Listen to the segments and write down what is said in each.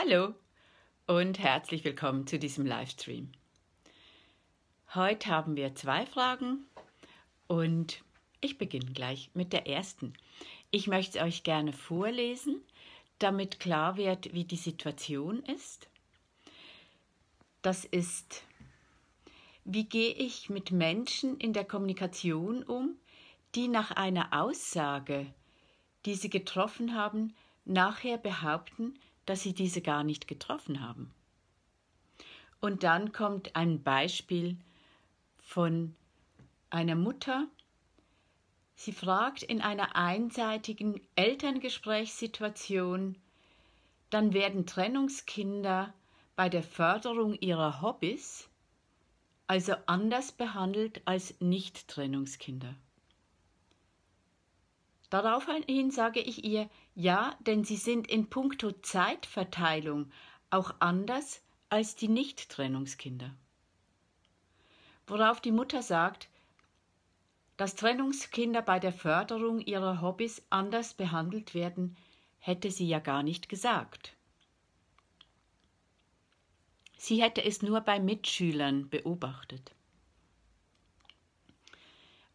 Hallo und herzlich willkommen zu diesem Livestream. Heute haben wir zwei Fragen und ich beginne gleich mit der ersten. Ich möchte es euch gerne vorlesen, damit klar wird, wie die Situation ist. Das ist, wie gehe ich mit Menschen in der Kommunikation um, die nach einer Aussage, die sie getroffen haben, nachher behaupten, dass sie diese gar nicht getroffen haben. Und dann kommt ein Beispiel von einer Mutter. Sie fragt in einer einseitigen Elterngesprächssituation, dann werden Trennungskinder bei der Förderung ihrer Hobbys also anders behandelt als Nicht-Trennungskinder. Daraufhin sage ich ihr, ja, denn sie sind in puncto Zeitverteilung auch anders als die Nicht-Trennungskinder. Worauf die Mutter sagt, dass Trennungskinder bei der Förderung ihrer Hobbys anders behandelt werden, hätte sie ja gar nicht gesagt. Sie hätte es nur bei Mitschülern beobachtet.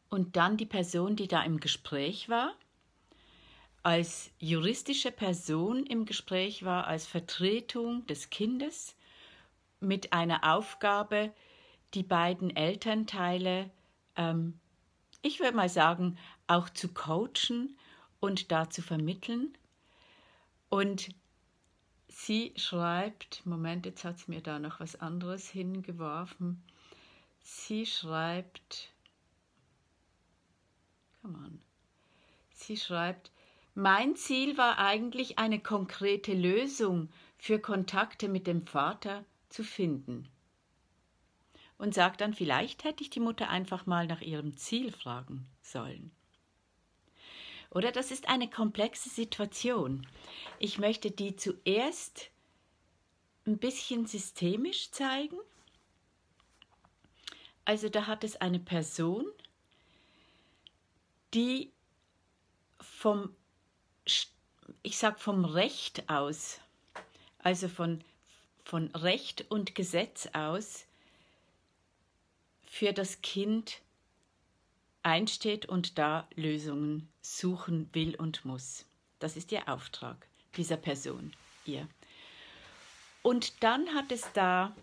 Und dann die Person, die da im Gespräch war, als juristische Person im Gespräch war, als Vertretung des Kindes mit einer Aufgabe, die beiden Elternteile, ähm, ich würde mal sagen, auch zu coachen und da zu vermitteln. Und sie schreibt, Moment, jetzt hat es mir da noch was anderes hingeworfen. Sie schreibt, come on, sie schreibt, mein Ziel war eigentlich, eine konkrete Lösung für Kontakte mit dem Vater zu finden. Und sagt dann, vielleicht hätte ich die Mutter einfach mal nach ihrem Ziel fragen sollen. Oder das ist eine komplexe Situation. Ich möchte die zuerst ein bisschen systemisch zeigen. Also da hat es eine Person, die vom ich sag vom Recht aus, also von, von Recht und Gesetz aus, für das Kind einsteht und da Lösungen suchen will und muss. Das ist ihr Auftrag dieser Person, ihr. Und dann hat es da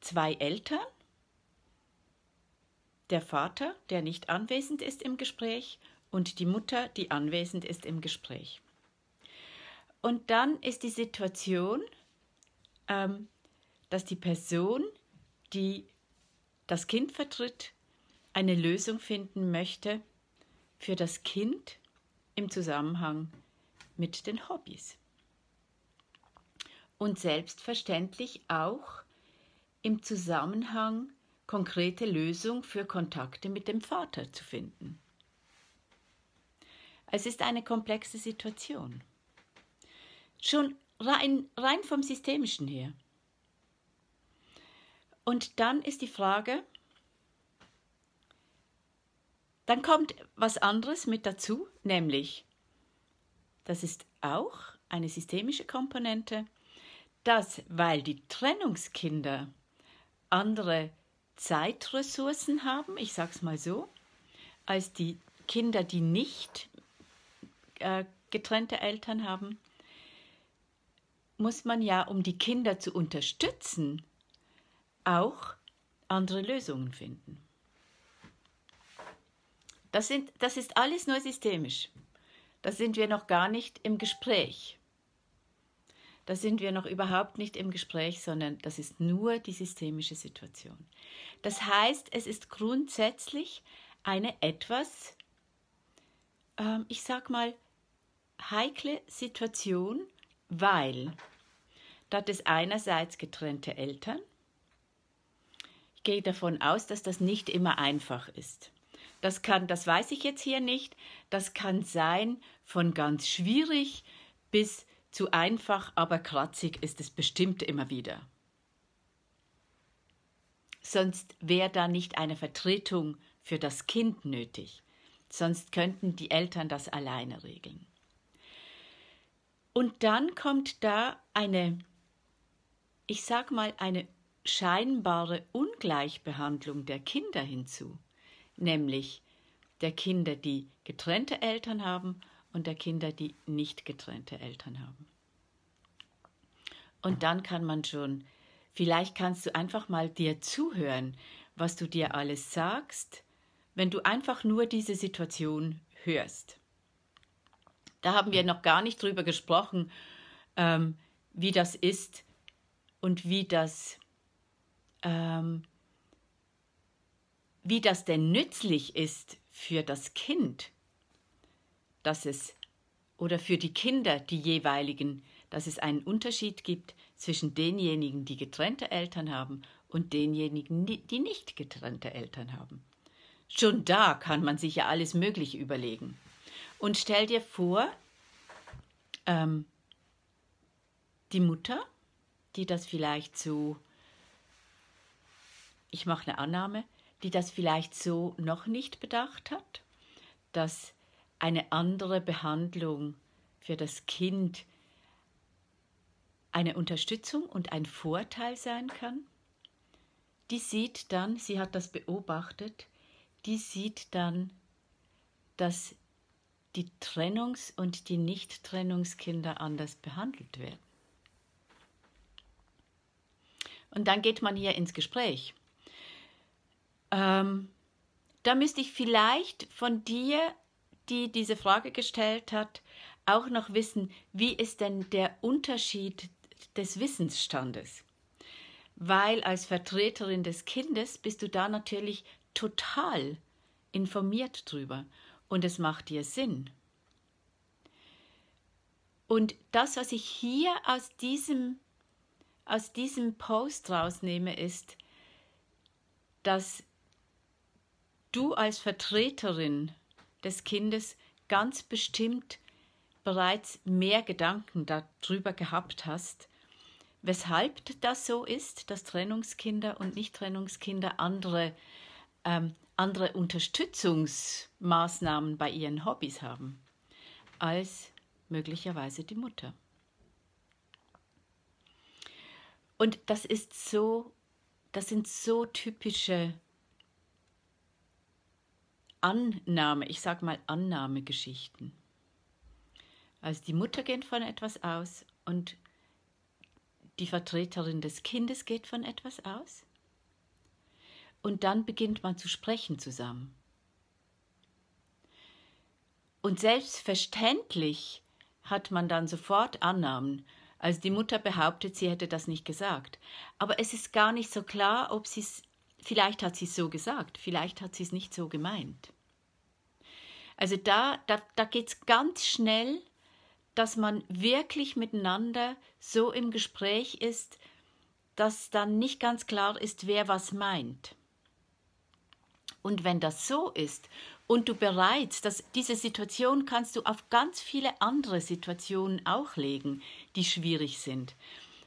zwei Eltern, der Vater, der nicht anwesend ist im Gespräch, und die Mutter, die anwesend ist im Gespräch. Und dann ist die Situation, ähm, dass die Person, die das Kind vertritt, eine Lösung finden möchte für das Kind im Zusammenhang mit den Hobbys. Und selbstverständlich auch im Zusammenhang konkrete Lösung für Kontakte mit dem Vater zu finden. Es ist eine komplexe Situation. Schon rein, rein vom Systemischen her. Und dann ist die Frage, dann kommt was anderes mit dazu, nämlich, das ist auch eine systemische Komponente, dass, weil die Trennungskinder andere Zeitressourcen haben, ich sage es mal so, als die Kinder, die nicht äh, getrennte Eltern haben, muss man ja, um die Kinder zu unterstützen, auch andere Lösungen finden. Das, sind, das ist alles nur systemisch. Da sind wir noch gar nicht im Gespräch. Da sind wir noch überhaupt nicht im Gespräch, sondern das ist nur die systemische Situation. Das heißt, es ist grundsätzlich eine etwas, ähm, ich sag mal, heikle Situation, weil da hat es einerseits getrennte Eltern. Ich gehe davon aus, dass das nicht immer einfach ist. Das kann, das weiß ich jetzt hier nicht, das kann sein von ganz schwierig bis zu einfach, aber kratzig ist es bestimmt immer wieder. Sonst wäre da nicht eine Vertretung für das Kind nötig, sonst könnten die Eltern das alleine regeln. Und dann kommt da eine, ich sag mal, eine scheinbare Ungleichbehandlung der Kinder hinzu, nämlich der Kinder, die getrennte Eltern haben und der Kinder, die nicht getrennte Eltern haben. Und dann kann man schon, vielleicht kannst du einfach mal dir zuhören, was du dir alles sagst, wenn du einfach nur diese Situation hörst. Da haben wir noch gar nicht drüber gesprochen, ähm, wie das ist und wie das, ähm, wie das denn nützlich ist für das Kind, dass es oder für die Kinder, die jeweiligen, dass es einen Unterschied gibt zwischen denjenigen, die getrennte Eltern haben und denjenigen, die nicht getrennte Eltern haben. Schon da kann man sich ja alles Mögliche überlegen. Und stell dir vor, ähm, die Mutter, die das vielleicht so, ich mache eine Annahme, die das vielleicht so noch nicht bedacht hat, dass eine andere Behandlung für das Kind eine Unterstützung und ein Vorteil sein kann. Die sieht dann, sie hat das beobachtet, die sieht dann, dass die Trennungs- und die Nicht-Trennungskinder anders behandelt werden. Und dann geht man hier ins Gespräch. Ähm, da müsste ich vielleicht von dir, die diese Frage gestellt hat, auch noch wissen, wie ist denn der Unterschied des Wissensstandes? Weil als Vertreterin des Kindes bist du da natürlich total informiert drüber und es macht dir Sinn. Und das, was ich hier aus diesem, aus diesem Post rausnehme, ist, dass du als Vertreterin des Kindes ganz bestimmt bereits mehr Gedanken darüber gehabt hast, weshalb das so ist, dass Trennungskinder und Nicht-Trennungskinder andere ähm, andere Unterstützungsmaßnahmen bei ihren Hobbys haben als möglicherweise die Mutter. Und das ist so, das sind so typische Annahme, ich sage mal Annahmegeschichten. Also die Mutter geht von etwas aus und die Vertreterin des Kindes geht von etwas aus und dann beginnt man zu sprechen zusammen. Und selbstverständlich hat man dann sofort Annahmen. als die Mutter behauptet, sie hätte das nicht gesagt. Aber es ist gar nicht so klar, ob sie es, vielleicht hat sie es so gesagt, vielleicht hat sie es nicht so gemeint. Also da, da, da geht es ganz schnell, dass man wirklich miteinander so im Gespräch ist, dass dann nicht ganz klar ist, wer was meint. Und wenn das so ist und du bereits, dass diese Situation kannst du auf ganz viele andere Situationen auch legen, die schwierig sind.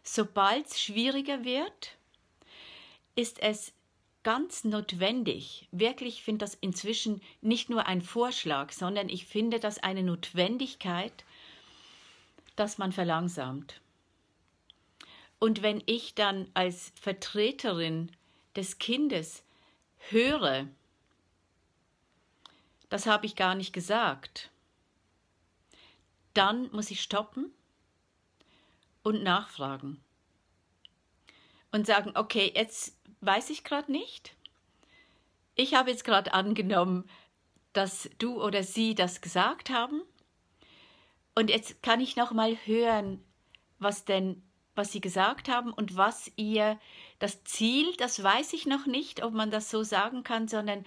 Sobald es schwieriger wird, ist es ganz notwendig. Wirklich finde das inzwischen nicht nur ein Vorschlag, sondern ich finde das eine Notwendigkeit, dass man verlangsamt. Und wenn ich dann als Vertreterin des Kindes höre, das habe ich gar nicht gesagt. Dann muss ich stoppen und nachfragen und sagen, okay, jetzt weiß ich gerade nicht. Ich habe jetzt gerade angenommen, dass du oder sie das gesagt haben. Und jetzt kann ich noch mal hören, was denn was sie gesagt haben und was ihr das Ziel, das weiß ich noch nicht, ob man das so sagen kann, sondern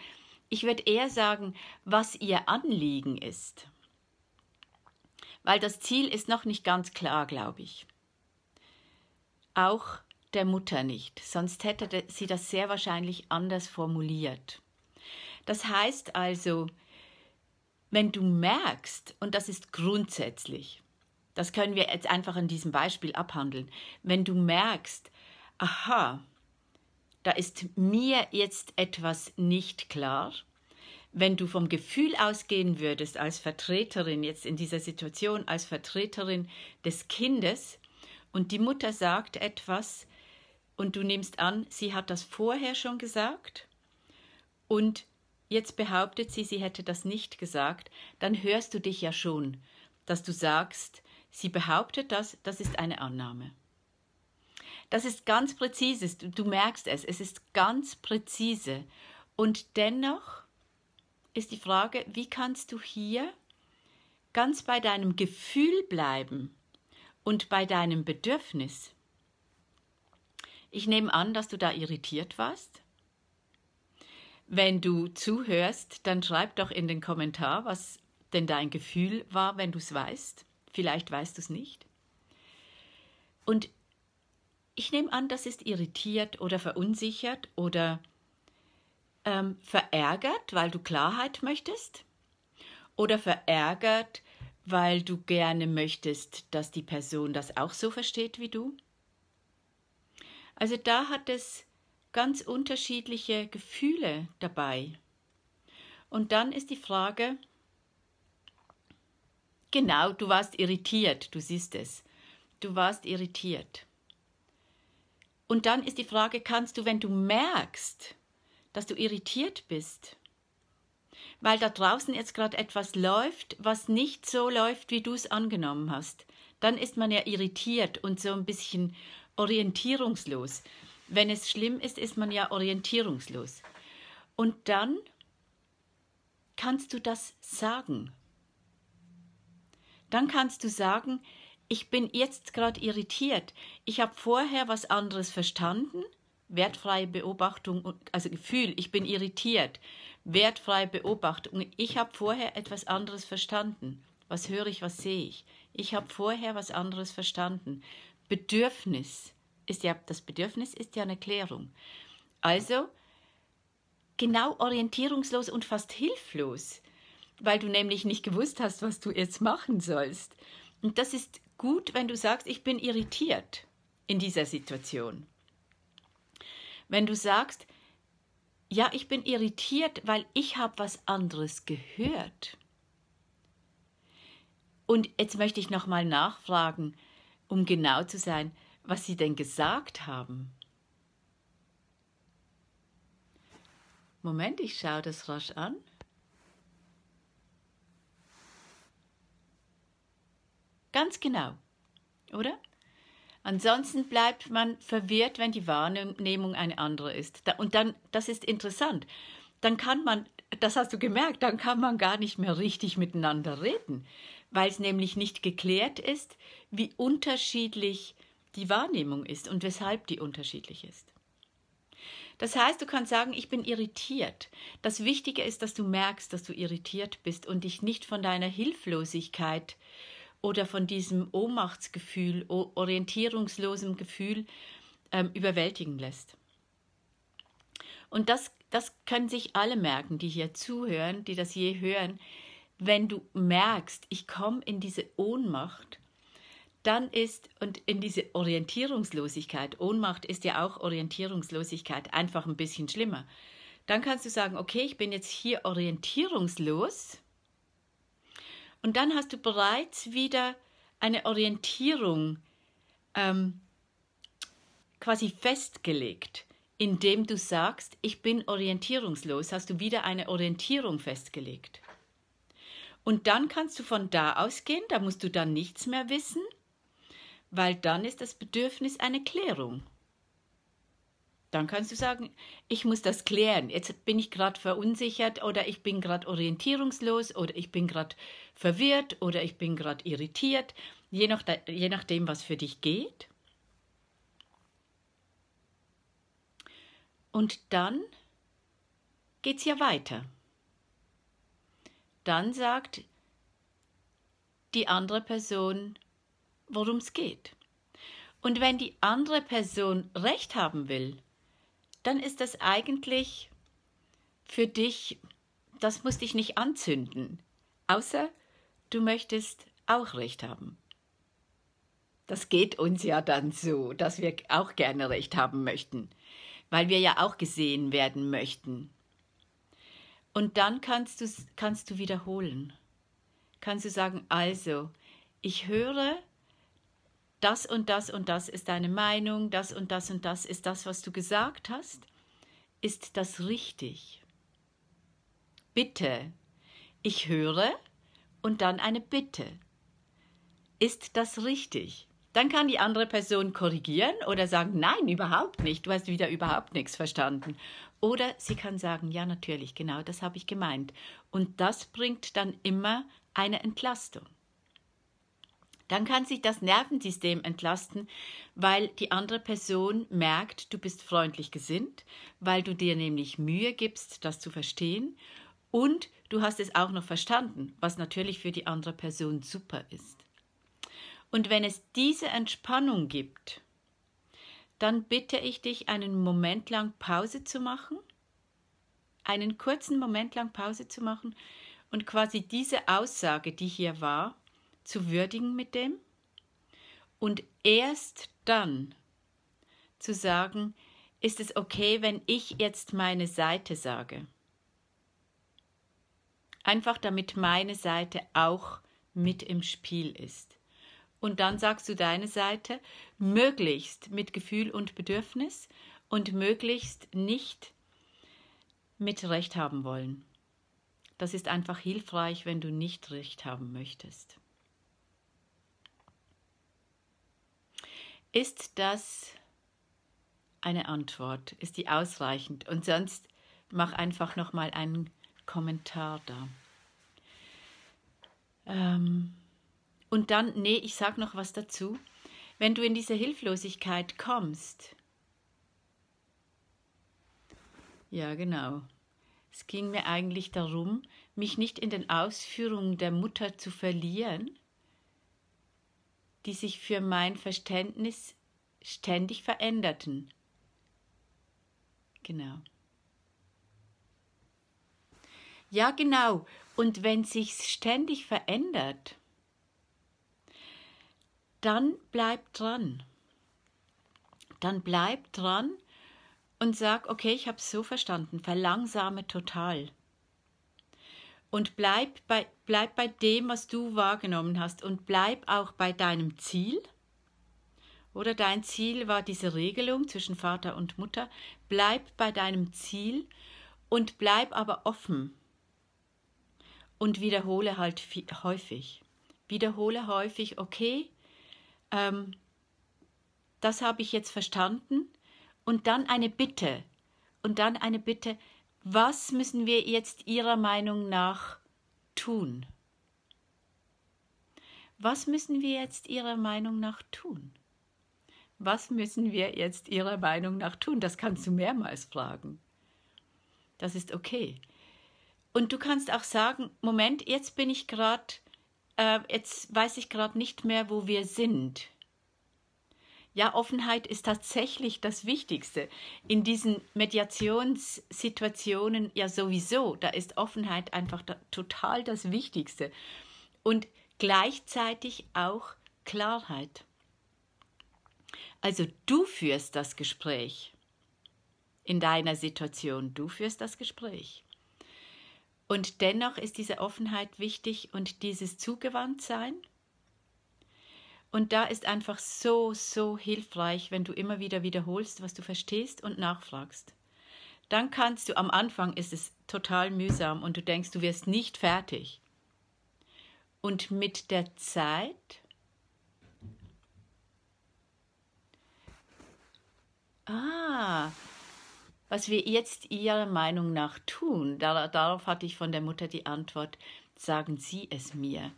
ich würde eher sagen, was ihr Anliegen ist. Weil das Ziel ist noch nicht ganz klar, glaube ich. Auch der Mutter nicht, sonst hätte sie das sehr wahrscheinlich anders formuliert. Das heißt also, wenn du merkst, und das ist grundsätzlich, das können wir jetzt einfach an diesem Beispiel abhandeln, wenn du merkst, aha, da ist mir jetzt etwas nicht klar. Wenn du vom Gefühl ausgehen würdest, als Vertreterin, jetzt in dieser Situation, als Vertreterin des Kindes, und die Mutter sagt etwas, und du nimmst an, sie hat das vorher schon gesagt, und jetzt behauptet sie, sie hätte das nicht gesagt, dann hörst du dich ja schon, dass du sagst, sie behauptet das, das ist eine Annahme. Das ist ganz präzise, du merkst es, es ist ganz präzise. Und dennoch ist die Frage, wie kannst du hier ganz bei deinem Gefühl bleiben und bei deinem Bedürfnis? Ich nehme an, dass du da irritiert warst. Wenn du zuhörst, dann schreib doch in den Kommentar, was denn dein Gefühl war, wenn du es weißt. Vielleicht weißt du es nicht. Und ich nehme an, das ist irritiert oder verunsichert oder ähm, verärgert, weil du Klarheit möchtest. Oder verärgert, weil du gerne möchtest, dass die Person das auch so versteht wie du. Also da hat es ganz unterschiedliche Gefühle dabei. Und dann ist die Frage, genau, du warst irritiert, du siehst es, du warst irritiert. Und dann ist die Frage, kannst du, wenn du merkst, dass du irritiert bist, weil da draußen jetzt gerade etwas läuft, was nicht so läuft, wie du es angenommen hast, dann ist man ja irritiert und so ein bisschen orientierungslos. Wenn es schlimm ist, ist man ja orientierungslos. Und dann kannst du das sagen. Dann kannst du sagen, ich bin jetzt gerade irritiert. Ich habe vorher was anderes verstanden. Wertfreie Beobachtung, also Gefühl, ich bin irritiert. Wertfreie Beobachtung. Ich habe vorher etwas anderes verstanden. Was höre ich, was sehe ich? Ich habe vorher was anderes verstanden. Bedürfnis ist ja, das Bedürfnis ist ja eine Klärung. Also genau orientierungslos und fast hilflos, weil du nämlich nicht gewusst hast, was du jetzt machen sollst. Und das ist gut, wenn du sagst, ich bin irritiert in dieser Situation. Wenn du sagst, ja, ich bin irritiert, weil ich habe was anderes gehört. Und jetzt möchte ich nochmal nachfragen, um genau zu sein, was Sie denn gesagt haben. Moment, ich schaue das rasch an. Ganz genau. Oder? Ansonsten bleibt man verwirrt, wenn die Wahrnehmung eine andere ist. Und dann, das ist interessant, dann kann man, das hast du gemerkt, dann kann man gar nicht mehr richtig miteinander reden, weil es nämlich nicht geklärt ist, wie unterschiedlich die Wahrnehmung ist und weshalb die unterschiedlich ist. Das heißt, du kannst sagen, ich bin irritiert. Das Wichtige ist, dass du merkst, dass du irritiert bist und dich nicht von deiner Hilflosigkeit oder von diesem Ohnmachtsgefühl, orientierungslosem Gefühl ähm, überwältigen lässt. Und das, das können sich alle merken, die hier zuhören, die das je hören. Wenn du merkst, ich komme in diese Ohnmacht, dann ist und in diese Orientierungslosigkeit, Ohnmacht ist ja auch Orientierungslosigkeit, einfach ein bisschen schlimmer. Dann kannst du sagen, okay, ich bin jetzt hier orientierungslos und dann hast du bereits wieder eine Orientierung ähm, quasi festgelegt, indem du sagst, ich bin orientierungslos, hast du wieder eine Orientierung festgelegt. Und dann kannst du von da ausgehen, da musst du dann nichts mehr wissen, weil dann ist das Bedürfnis eine Klärung. Dann kannst du sagen, ich muss das klären. Jetzt bin ich gerade verunsichert oder ich bin gerade orientierungslos oder ich bin gerade verwirrt oder ich bin gerade irritiert, je, nach, je nachdem, was für dich geht. Und dann geht es ja weiter. Dann sagt die andere Person, worum es geht. Und wenn die andere Person recht haben will, dann ist das eigentlich für dich, das muss dich nicht anzünden, außer du möchtest auch recht haben. Das geht uns ja dann so, dass wir auch gerne recht haben möchten, weil wir ja auch gesehen werden möchten. Und dann kannst du, kannst du wiederholen. Kannst du sagen, also, ich höre, das und das und das ist deine Meinung, das und das und das ist das, was du gesagt hast, ist das richtig? Bitte. Ich höre und dann eine Bitte. Ist das richtig? Dann kann die andere Person korrigieren oder sagen, nein, überhaupt nicht, du hast wieder überhaupt nichts verstanden. Oder sie kann sagen, ja, natürlich, genau das habe ich gemeint. Und das bringt dann immer eine Entlastung. Dann kann sich das Nervensystem entlasten, weil die andere Person merkt, du bist freundlich gesinnt, weil du dir nämlich Mühe gibst, das zu verstehen und du hast es auch noch verstanden, was natürlich für die andere Person super ist. Und wenn es diese Entspannung gibt, dann bitte ich dich, einen Moment lang Pause zu machen, einen kurzen Moment lang Pause zu machen und quasi diese Aussage, die hier war, zu würdigen mit dem und erst dann zu sagen, ist es okay, wenn ich jetzt meine Seite sage. Einfach damit meine Seite auch mit im Spiel ist. Und dann sagst du deine Seite möglichst mit Gefühl und Bedürfnis und möglichst nicht mit Recht haben wollen. Das ist einfach hilfreich, wenn du nicht Recht haben möchtest. Ist das eine Antwort? Ist die ausreichend? Und sonst mach einfach nochmal einen Kommentar da. Ähm, und dann, nee, ich sag noch was dazu. Wenn du in diese Hilflosigkeit kommst, ja, genau. Es ging mir eigentlich darum, mich nicht in den Ausführungen der Mutter zu verlieren, die sich für mein Verständnis ständig veränderten. Genau. Ja, genau. Und wenn sich's ständig verändert, dann bleib dran. Dann bleib dran und sag, okay, ich habe es so verstanden, verlangsame total und bleib bei, bleib bei dem, was du wahrgenommen hast und bleib auch bei deinem Ziel. Oder dein Ziel war diese Regelung zwischen Vater und Mutter. Bleib bei deinem Ziel und bleib aber offen. Und wiederhole halt häufig. Wiederhole häufig, okay, ähm, das habe ich jetzt verstanden. Und dann eine Bitte. Und dann eine Bitte, was müssen wir jetzt Ihrer Meinung nach tun? Was müssen wir jetzt Ihrer Meinung nach tun? Was müssen wir jetzt Ihrer Meinung nach tun? Das kannst du mehrmals fragen. Das ist okay. Und du kannst auch sagen, Moment, jetzt bin ich gerade, äh, jetzt weiß ich gerade nicht mehr, wo wir sind. Ja, Offenheit ist tatsächlich das Wichtigste. In diesen Mediationssituationen ja sowieso, da ist Offenheit einfach da, total das Wichtigste. Und gleichzeitig auch Klarheit. Also du führst das Gespräch in deiner Situation, du führst das Gespräch. Und dennoch ist diese Offenheit wichtig und dieses Zugewandtsein und da ist einfach so, so hilfreich, wenn du immer wieder wiederholst, was du verstehst und nachfragst. Dann kannst du, am Anfang ist es total mühsam und du denkst, du wirst nicht fertig. Und mit der Zeit Ah, was wir jetzt Ihrer Meinung nach tun, darauf hatte ich von der Mutter die Antwort, sagen Sie es mir.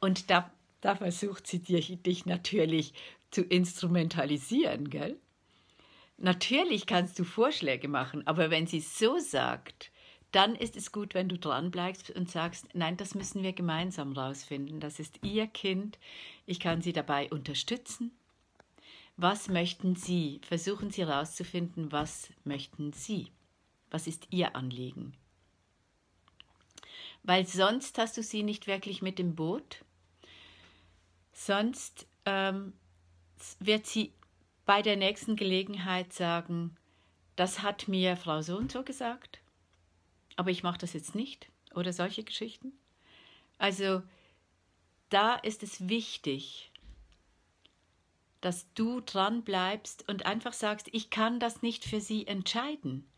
Und da da versucht sie dich, dich natürlich zu instrumentalisieren, gell? Natürlich kannst du Vorschläge machen, aber wenn sie so sagt, dann ist es gut, wenn du dranbleibst und sagst, nein, das müssen wir gemeinsam rausfinden. Das ist ihr Kind. Ich kann sie dabei unterstützen. Was möchten sie? Versuchen sie herauszufinden, was möchten sie? Was ist ihr Anliegen? Weil sonst hast du sie nicht wirklich mit dem Boot Sonst ähm, wird sie bei der nächsten Gelegenheit sagen, das hat mir Frau so und so gesagt, aber ich mache das jetzt nicht oder solche Geschichten. Also da ist es wichtig, dass du dran bleibst und einfach sagst, ich kann das nicht für sie entscheiden.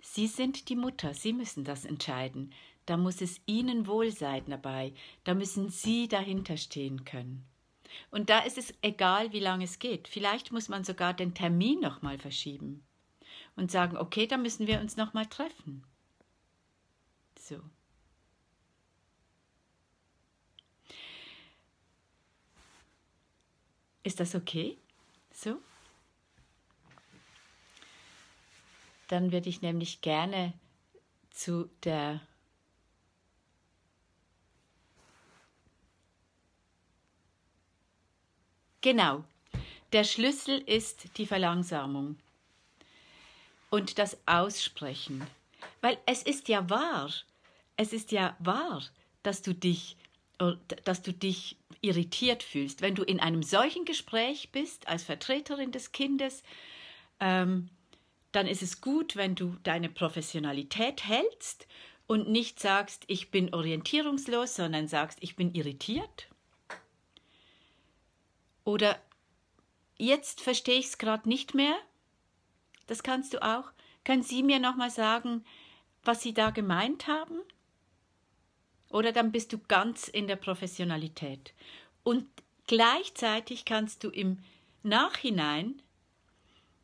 Sie sind die Mutter, sie müssen das entscheiden da muss es ihnen wohl sein dabei, da müssen sie dahinter stehen können. Und da ist es egal, wie lange es geht. Vielleicht muss man sogar den Termin nochmal verschieben und sagen, okay, da müssen wir uns nochmal treffen. So. Ist das okay? So? Dann würde ich nämlich gerne zu der Genau. Der Schlüssel ist die Verlangsamung und das Aussprechen. Weil es ist ja wahr, es ist ja wahr, dass du dich, äh, dass du dich irritiert fühlst. Wenn du in einem solchen Gespräch bist, als Vertreterin des Kindes, ähm, dann ist es gut, wenn du deine Professionalität hältst und nicht sagst, ich bin orientierungslos, sondern sagst, ich bin irritiert oder jetzt verstehe ich es gerade nicht mehr. Das kannst du auch. Können Sie mir nochmal sagen, was Sie da gemeint haben? Oder dann bist du ganz in der Professionalität. Und gleichzeitig kannst du im Nachhinein,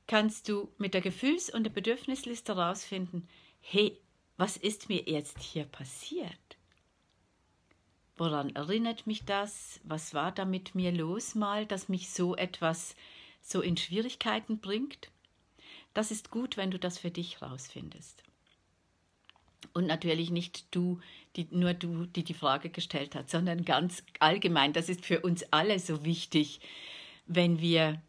kannst du mit der Gefühls- und der Bedürfnisliste herausfinden, hey, was ist mir jetzt hier passiert? Woran erinnert mich das? Was war da mit mir los mal, dass mich so etwas so in Schwierigkeiten bringt? Das ist gut, wenn du das für dich rausfindest. Und natürlich nicht du, die, nur du, die die Frage gestellt hat, sondern ganz allgemein. Das ist für uns alle so wichtig, wenn wir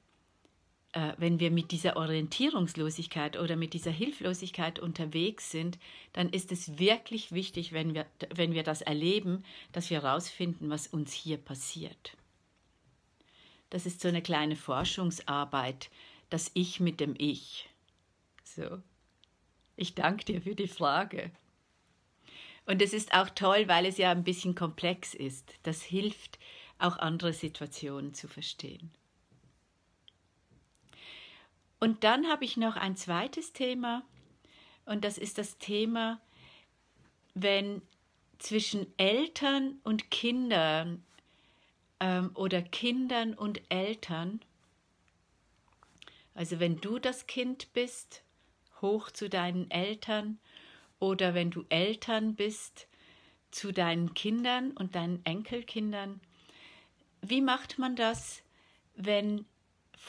äh, wenn wir mit dieser Orientierungslosigkeit oder mit dieser Hilflosigkeit unterwegs sind, dann ist es wirklich wichtig, wenn wir, wenn wir das erleben, dass wir herausfinden, was uns hier passiert. Das ist so eine kleine Forschungsarbeit, das Ich mit dem Ich. So. Ich danke dir für die Frage. Und es ist auch toll, weil es ja ein bisschen komplex ist. Das hilft, auch andere Situationen zu verstehen. Und dann habe ich noch ein zweites Thema und das ist das Thema, wenn zwischen Eltern und Kindern ähm, oder Kindern und Eltern, also wenn du das Kind bist, hoch zu deinen Eltern oder wenn du Eltern bist, zu deinen Kindern und deinen Enkelkindern, wie macht man das, wenn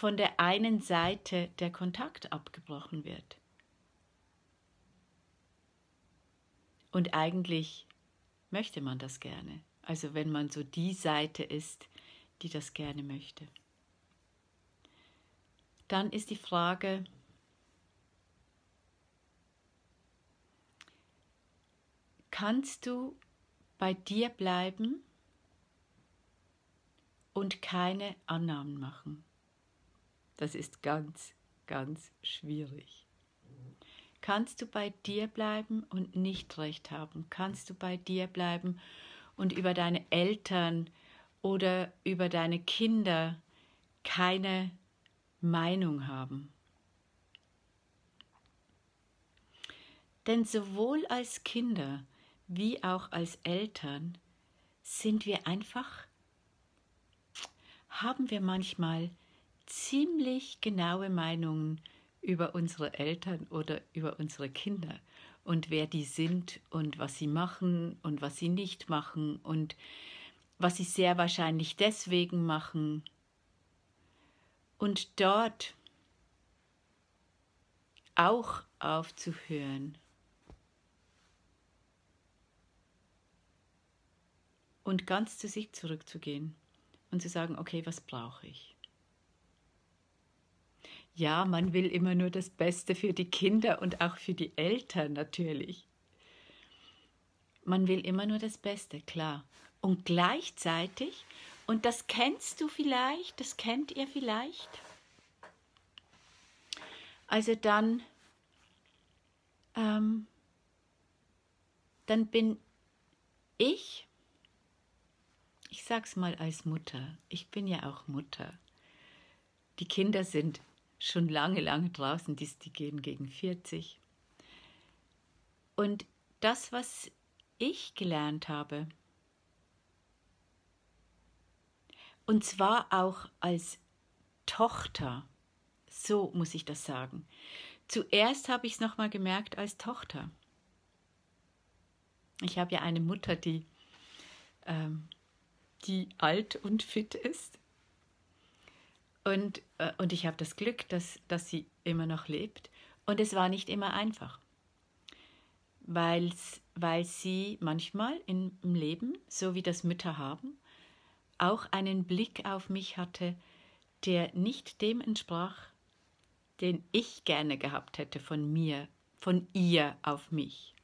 von der einen Seite der Kontakt abgebrochen wird. Und eigentlich möchte man das gerne. Also wenn man so die Seite ist, die das gerne möchte. Dann ist die Frage, kannst du bei dir bleiben und keine Annahmen machen? Das ist ganz, ganz schwierig. Kannst du bei dir bleiben und nicht recht haben? Kannst du bei dir bleiben und über deine Eltern oder über deine Kinder keine Meinung haben? Denn sowohl als Kinder wie auch als Eltern sind wir einfach, haben wir manchmal ziemlich genaue Meinungen über unsere Eltern oder über unsere Kinder und wer die sind und was sie machen und was sie nicht machen und was sie sehr wahrscheinlich deswegen machen. Und dort auch aufzuhören und ganz zu sich zurückzugehen und zu sagen, okay, was brauche ich? Ja, man will immer nur das Beste für die Kinder und auch für die Eltern natürlich. Man will immer nur das Beste, klar. Und gleichzeitig, und das kennst du vielleicht, das kennt ihr vielleicht. Also dann, ähm, dann bin ich, ich sag's mal als Mutter, ich bin ja auch Mutter. Die Kinder sind schon lange, lange draußen, die, die gehen gegen 40. Und das, was ich gelernt habe, und zwar auch als Tochter, so muss ich das sagen. Zuerst habe ich es nochmal gemerkt als Tochter. Ich habe ja eine Mutter, die, ähm, die alt und fit ist und, äh, und ich habe das Glück, dass, dass sie immer noch lebt. Und es war nicht immer einfach, weil's, weil sie manchmal im Leben, so wie das Mütter haben, auch einen Blick auf mich hatte, der nicht dem entsprach, den ich gerne gehabt hätte von mir, von ihr auf mich.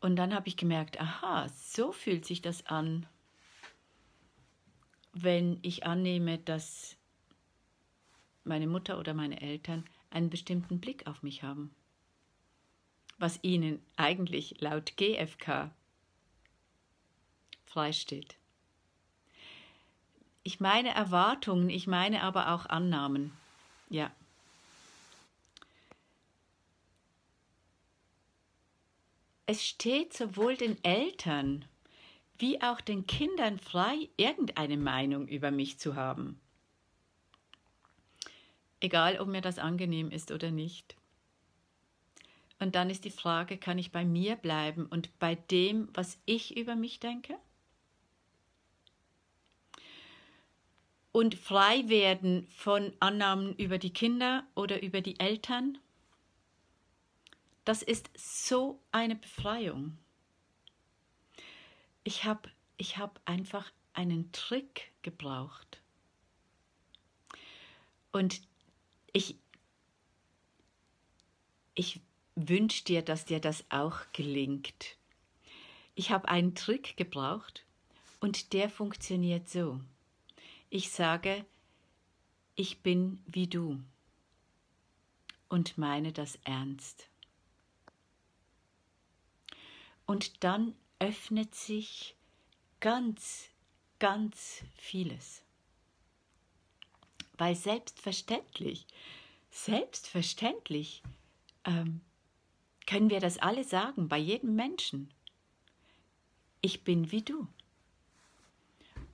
Und dann habe ich gemerkt, aha, so fühlt sich das an, wenn ich annehme, dass meine Mutter oder meine Eltern einen bestimmten Blick auf mich haben, was ihnen eigentlich laut GFK freisteht. Ich meine Erwartungen, ich meine aber auch Annahmen. Ja. Es steht sowohl den Eltern wie auch den Kindern frei, irgendeine Meinung über mich zu haben. Egal, ob mir das angenehm ist oder nicht. Und dann ist die Frage, kann ich bei mir bleiben und bei dem, was ich über mich denke? Und frei werden von Annahmen über die Kinder oder über die Eltern? Das ist so eine Befreiung ich habe ich hab einfach einen Trick gebraucht. Und ich, ich wünsche dir, dass dir das auch gelingt. Ich habe einen Trick gebraucht und der funktioniert so. Ich sage, ich bin wie du und meine das ernst. Und dann öffnet sich ganz, ganz vieles. Weil selbstverständlich, selbstverständlich ähm, können wir das alle sagen, bei jedem Menschen. Ich bin wie du.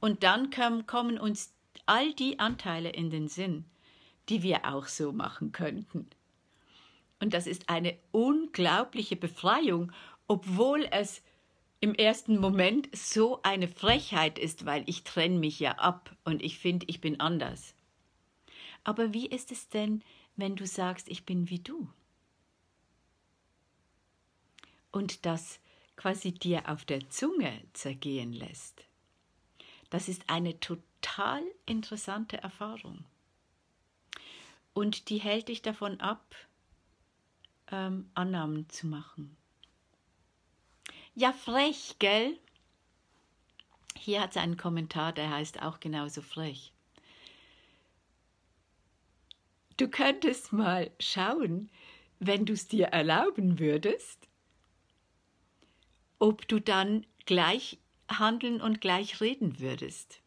Und dann können, kommen uns all die Anteile in den Sinn, die wir auch so machen könnten. Und das ist eine unglaubliche Befreiung, obwohl es im ersten Moment so eine Frechheit ist, weil ich trenne mich ja ab und ich finde, ich bin anders. Aber wie ist es denn, wenn du sagst, ich bin wie du? Und das quasi dir auf der Zunge zergehen lässt. Das ist eine total interessante Erfahrung. Und die hält dich davon ab, ähm, Annahmen zu machen ja, frech, gell? Hier hat es einen Kommentar, der heißt auch genauso frech. Du könntest mal schauen, wenn du es dir erlauben würdest, ob du dann gleich handeln und gleich reden würdest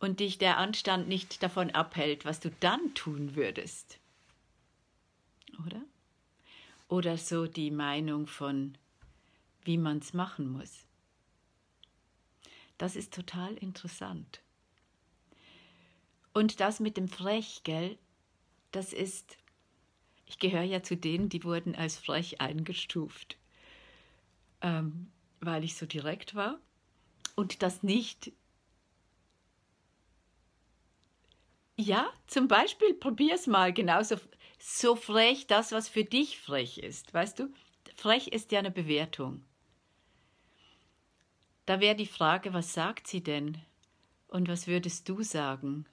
und dich der Anstand nicht davon abhält, was du dann tun würdest. Oder? Oder so die Meinung von wie man es machen muss. Das ist total interessant. Und das mit dem Frech, gell? Das ist, ich gehöre ja zu denen, die wurden als frech eingestuft, ähm, weil ich so direkt war und das nicht. Ja, zum Beispiel probier's mal genauso so frech das, was für dich frech ist, weißt du? Frech ist ja eine Bewertung. Da wäre die Frage, was sagt sie denn? Und was würdest du sagen?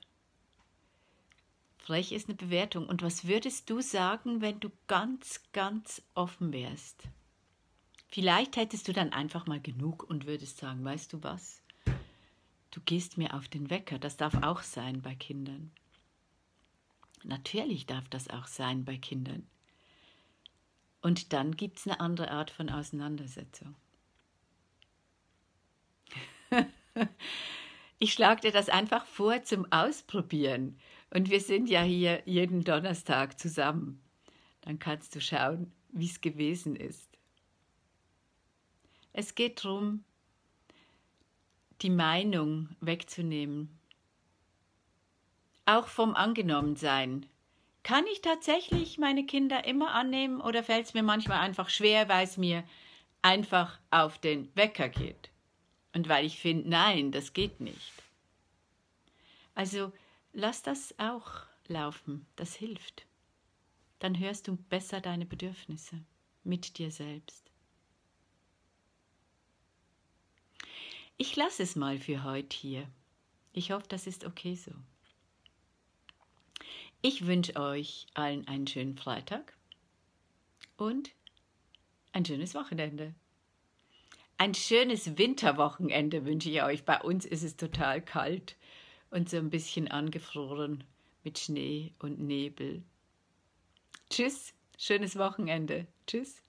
Frech ist eine Bewertung. Und was würdest du sagen, wenn du ganz, ganz offen wärst? Vielleicht hättest du dann einfach mal genug und würdest sagen, weißt du was? Du gehst mir auf den Wecker. Das darf auch sein bei Kindern. Natürlich darf das auch sein bei Kindern. Und dann gibt es eine andere Art von Auseinandersetzung. Ich schlage dir das einfach vor zum Ausprobieren. Und wir sind ja hier jeden Donnerstag zusammen. Dann kannst du schauen, wie es gewesen ist. Es geht darum, die Meinung wegzunehmen. Auch vom Angenommensein. Kann ich tatsächlich meine Kinder immer annehmen oder fällt es mir manchmal einfach schwer, weil es mir einfach auf den Wecker geht? Und weil ich finde, nein, das geht nicht. Also lass das auch laufen, das hilft. Dann hörst du besser deine Bedürfnisse mit dir selbst. Ich lasse es mal für heute hier. Ich hoffe, das ist okay so. Ich wünsche euch allen einen schönen Freitag und ein schönes Wochenende. Ein schönes Winterwochenende wünsche ich euch. Bei uns ist es total kalt und so ein bisschen angefroren mit Schnee und Nebel. Tschüss, schönes Wochenende. Tschüss.